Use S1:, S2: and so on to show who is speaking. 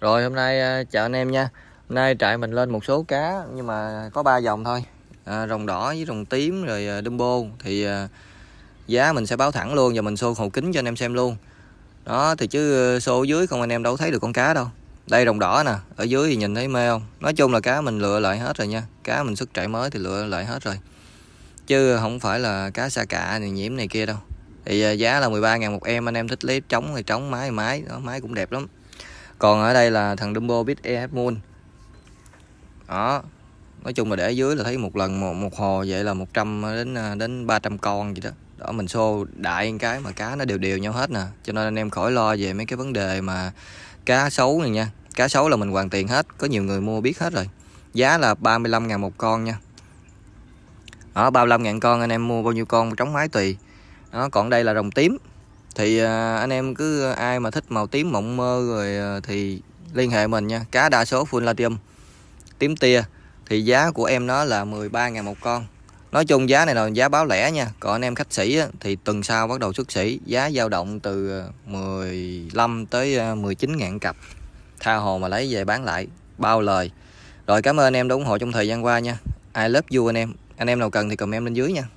S1: rồi hôm nay à, chào anh em nha hôm nay trại mình lên một số cá nhưng mà có ba dòng thôi à, rồng đỏ với rồng tím rồi à, dumbo thì à, giá mình sẽ báo thẳng luôn và mình xô hồ kính cho anh em xem luôn đó thì chứ à, xô dưới không anh em đâu thấy được con cá đâu đây rồng đỏ nè ở dưới thì nhìn thấy mê không nói chung là cá mình lựa lại hết rồi nha cá mình xuất trại mới thì lựa lại hết rồi chứ không phải là cá xa cạ này nhiễm này kia đâu thì giá là 13 ngàn một em anh em thích lấy trống thì trống mái mái máy đó máy cũng đẹp lắm còn ở đây là thằng Dumbo Big EF Moon đó nói chung là để dưới là thấy một lần một, một hồ vậy là 100 đến à, đến 300 con gì đó đó mình xô đại cái mà cá nó đều đều nhau hết nè cho nên anh em khỏi lo về mấy cái vấn đề mà cá xấu này nha cá xấu là mình hoàn tiền hết có nhiều người mua biết hết rồi giá là 35 ngàn một con nha đó 35 ngàn con anh em mua bao nhiêu con trống máy tùy nó còn đây là rồng tím thì à, anh em cứ ai mà thích màu tím mộng mơ rồi à, thì liên hệ mình nha cá đa số full latium tím tia thì giá của em nó là 13 ngàn một con nói chung giá này là giá báo lẻ nha còn anh em khách sĩ thì tuần sau bắt đầu xuất sĩ giá dao động từ 15 à, tới 19 ngàn cặp tha hồ mà lấy về bán lại bao lời rồi cảm ơn anh em đã ủng hộ trong thời gian qua nha I love you anh em anh em nào cần thì comment bên dưới nha